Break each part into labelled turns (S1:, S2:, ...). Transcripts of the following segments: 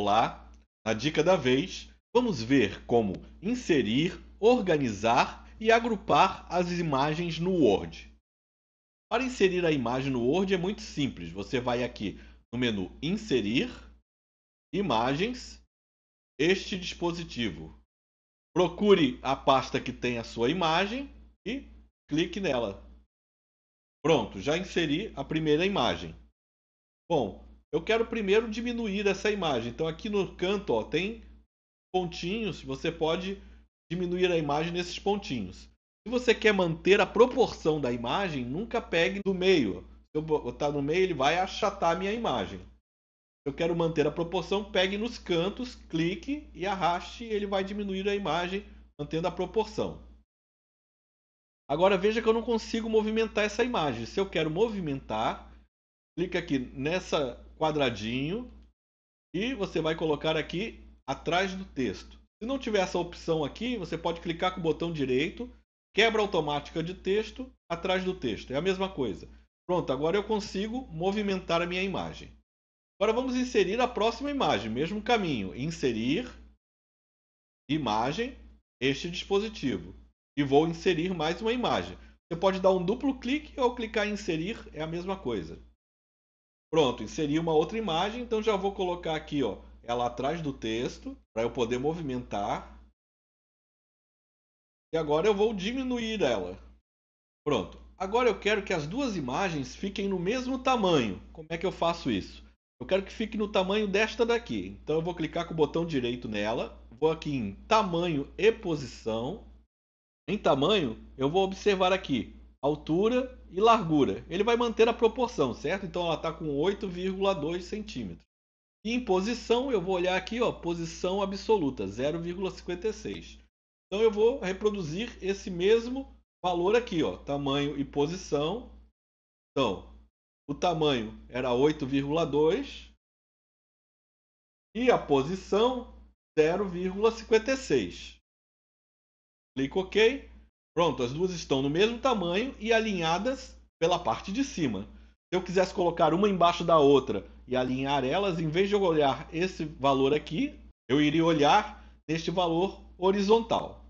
S1: Olá! Na dica da vez, vamos ver como inserir, organizar e agrupar as imagens no Word. Para inserir a imagem no Word é muito simples. Você vai aqui no menu Inserir, Imagens, Este dispositivo. Procure a pasta que tem a sua imagem e clique nela. Pronto, já inseri a primeira imagem. Bom, eu quero primeiro diminuir essa imagem. Então aqui no canto ó, tem pontinhos, você pode diminuir a imagem nesses pontinhos. Se você quer manter a proporção da imagem, nunca pegue do meio. Se eu botar no meio, ele vai achatar a minha imagem. eu quero manter a proporção, pegue nos cantos, clique e arraste, ele vai diminuir a imagem, mantendo a proporção. Agora veja que eu não consigo movimentar essa imagem. Se eu quero movimentar, clica aqui nessa quadradinho e você vai colocar aqui atrás do texto. Se não tiver essa opção aqui, você pode clicar com o botão direito, quebra automática de texto atrás do texto. É a mesma coisa. Pronto, agora eu consigo movimentar a minha imagem. Agora vamos inserir a próxima imagem, mesmo caminho, inserir imagem, este dispositivo. E vou inserir mais uma imagem. Você pode dar um duplo clique ou clicar em inserir, é a mesma coisa. Pronto, inseri uma outra imagem, então já vou colocar aqui, ó, ela atrás do texto, para eu poder movimentar. E agora eu vou diminuir ela. Pronto. Agora eu quero que as duas imagens fiquem no mesmo tamanho. Como é que eu faço isso? Eu quero que fique no tamanho desta daqui. Então eu vou clicar com o botão direito nela, vou aqui em tamanho e posição. Em tamanho, eu vou observar aqui altura e largura. Ele vai manter a proporção, certo? Então ela está com 8,2 centímetros. E em posição, eu vou olhar aqui, ó, posição absoluta, 0,56. Então eu vou reproduzir esse mesmo valor aqui, ó, tamanho e posição. Então, o tamanho era 8,2 e a posição 0,56. Clico OK. Pronto, as duas estão no mesmo tamanho e alinhadas pela parte de cima. Se eu quisesse colocar uma embaixo da outra e alinhar elas, em vez de eu olhar esse valor aqui, eu iria olhar neste valor horizontal.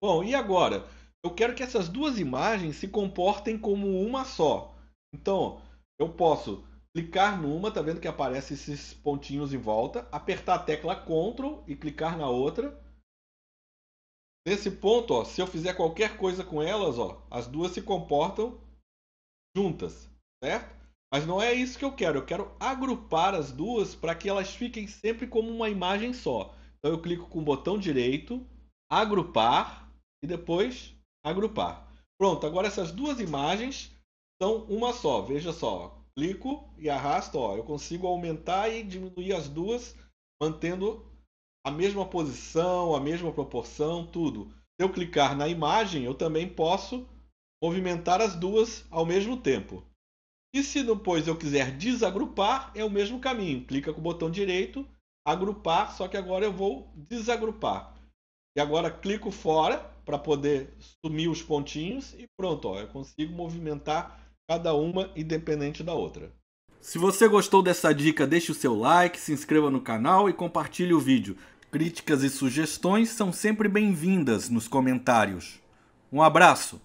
S1: Bom, e agora? Eu quero que essas duas imagens se comportem como uma só. Então, eu posso clicar numa, tá vendo que aparece esses pontinhos em volta, apertar a tecla Ctrl e clicar na outra Nesse ponto, ó, se eu fizer qualquer coisa com elas, ó, as duas se comportam juntas, certo? Mas não é isso que eu quero. Eu quero agrupar as duas para que elas fiquem sempre como uma imagem só. Então eu clico com o botão direito, agrupar e depois agrupar. Pronto, agora essas duas imagens são uma só. Veja só, clico e arrasto, ó, eu consigo aumentar e diminuir as duas mantendo a mesma posição, a mesma proporção, tudo. Se eu clicar na imagem, eu também posso movimentar as duas ao mesmo tempo. E se depois eu quiser desagrupar, é o mesmo caminho. Clica com o botão direito, agrupar, só que agora eu vou desagrupar. E agora clico fora para poder sumir os pontinhos e pronto, ó, eu consigo movimentar cada uma independente da outra. Se você gostou dessa dica, deixe o seu like, se inscreva no canal e compartilhe o vídeo. Críticas e sugestões são sempre bem-vindas nos comentários. Um abraço!